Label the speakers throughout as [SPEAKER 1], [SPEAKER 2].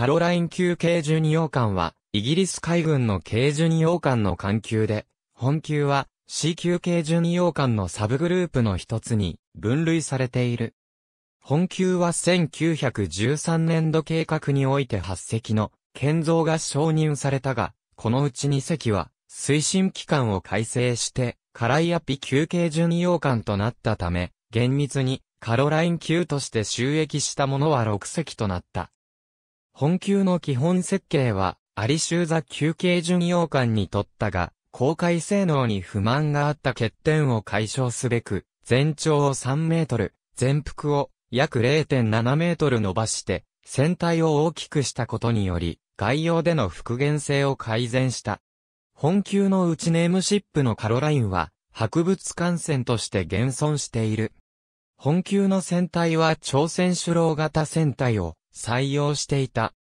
[SPEAKER 1] カロライン級軽巡洋艦は、イギリス海軍の軽巡洋艦の艦級で、本級は C 級軽巡洋艦のサブグループの一つに分類されている。本級は1913年度計画において8隻の建造が承認されたが、このうち2隻は推進機関を改正して、カライアピ級軽巡洋艦となったため、厳密にカロライン級として収益したものは6隻となった。本級の基本設計は、アリシューザ休憩巡洋艦にとったが、公開性能に不満があった欠点を解消すべく、全長を3メートル、全幅を約0.7メートル伸ばして、船体を大きくしたことにより、概要での復元性を改善した。本級のうちネームシップのカロラインは、博物艦船として現存している。本級の船体は朝鮮首脳型船体を採用していた。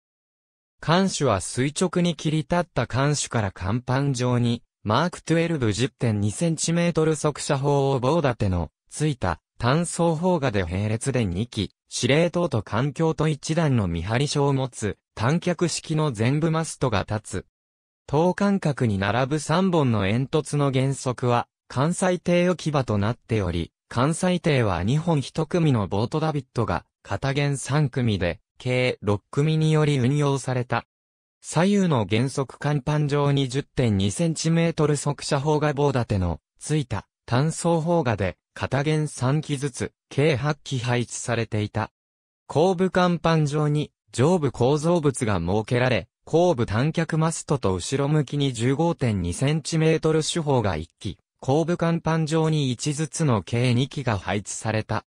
[SPEAKER 1] 艦首は垂直に切り立った艦首から甲板上に、マーク 1210.2cm 速射砲を棒立ての、ついた、単装砲画で並列で2機、司令塔と艦橋と1段の見張り所を持つ、単脚式の全部マストが立つ。等間隔に並ぶ3本の煙突の原則は、関西艇置き場となっており、関西艇は2本1組のボートダビットが、片弦3組で、計6組により運用された。左右の原則甲板上に 10.2cm 速射砲が棒立てのついた単装砲がで片弦3機ずつ計8機配置されていた。後部甲板上に上部構造物が設けられ、後部短脚マストと後ろ向きに 15.2cm 手法が1機、後部甲板上に1ずつの計2機が配置された。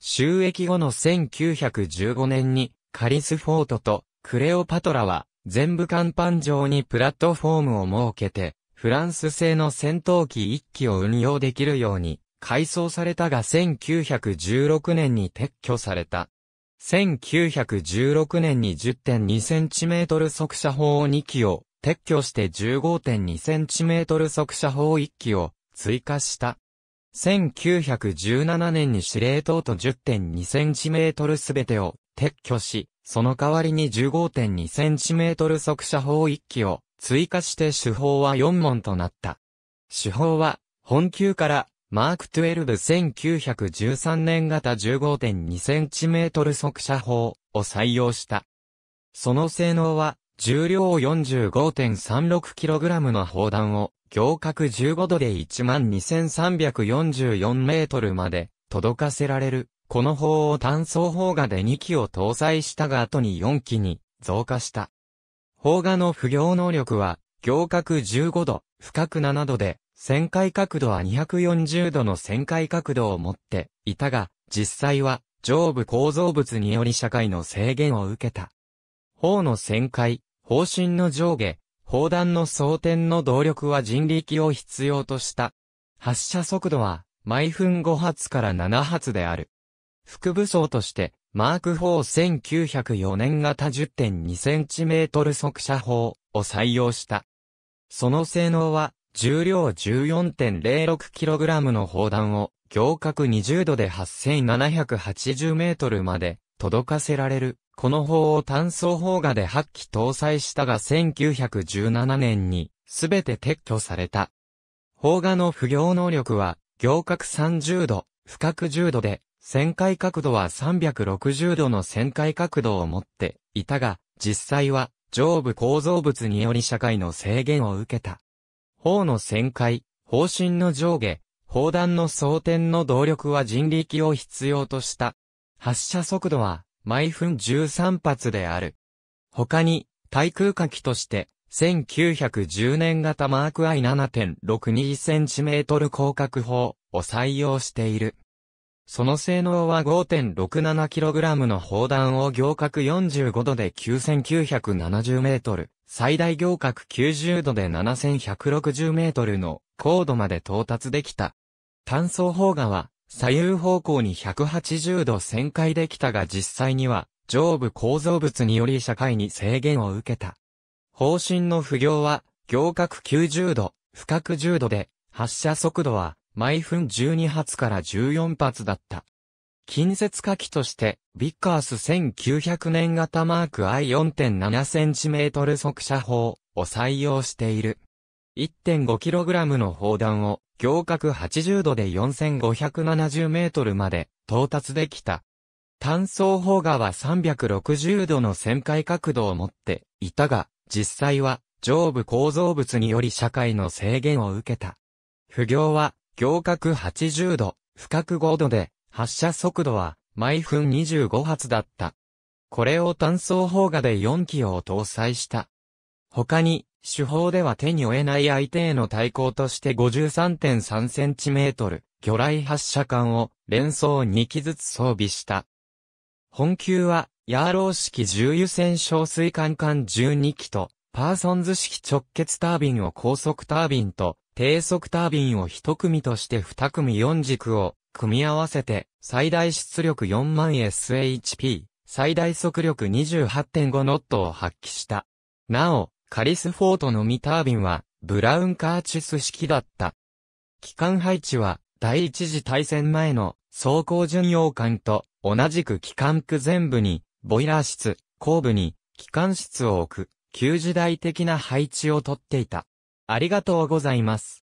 [SPEAKER 1] 収益後の1915年にカリスフォートとクレオパトラは、全部甲板上にプラットフォームを設けて、フランス製の戦闘機1機を運用できるように、改装されたが1916年に撤去された。1916年に 10.2cm 速射砲2機を撤去して 15.2cm 速射砲1機を追加した。1917年に司令塔と 10.2cm すべてを撤去し、その代わりに 15.2cm 速射砲1機を追加して手法は4門となった。手法は、本級からマーク12-1913年型 15.2cm 速射砲を採用した。その性能は、重量 45.36kg の砲弾を、行角15度で12,344メートルまで届かせられるこの砲を単装砲画で2機を搭載したが後に4機に増加した。砲画の不行能力は、行角15度、深く7度で、旋回角度は240度の旋回角度を持っていたが、実際は上部構造物により社会の制限を受けた。砲の旋回、砲身の上下、砲弾の装填の動力は人力を必要とした。発射速度は毎分5発から7発である。副武装として、マーク4 1904年型 10.2cm 速射砲を採用した。その性能は、重量 14.06kg の砲弾を、行角20度で 8780m まで届かせられる。この砲を単装砲画で8機搭載したが1917年に、すべて撤去された。砲画の不行能力は、行角30度、不く10度で、旋回角度は360度の旋回角度を持っていたが、実際は上部構造物により社会の制限を受けた。砲の旋回、砲身の上下、砲弾の装填の動力は人力を必要とした。発射速度は毎分13発である。他に、対空火器として、1910年型マーク I7.62cm 広角砲を採用している。その性能は 5.67kg の砲弾を行角45度で9970メートル、最大行角90度で7160メートルの高度まで到達できた。単装砲画は左右方向に180度旋回できたが実際には上部構造物により社会に制限を受けた。方針の不行は行角90度、深く10度で発射速度は毎分12発から14発だった。近接火器として、ビッカース1900年型マーク I4.7cm 速射砲を採用している。1.5kg の砲弾を行角80度で4570メートルまで到達できた。単装砲画は360度の旋回角度を持っていたが、実際は上部構造物により社会の制限を受けた。不行は行角80度、深角5度で、発射速度は毎分25発だった。これを単装砲画で4機を搭載した。他に、手法では手に負えない相手への対抗として 53.3cm、魚雷発射管を連装2機ずつ装備した。本級は、ヤーロー式重油船小水管管12機と、パーソンズ式直結タービンを高速タービンと、低速タービンを一組として二組四軸を組み合わせて最大出力4万 SHP、最大速力28.5ノットを発揮した。なお、カリスフォートのミタービンはブラウンカーチス式だった。機関配置は第一次大戦前の走行巡洋艦と同じく機関区全部にボイラー室、後部に機関室を置く旧時代的な配置をとっていた。ありがとうございます。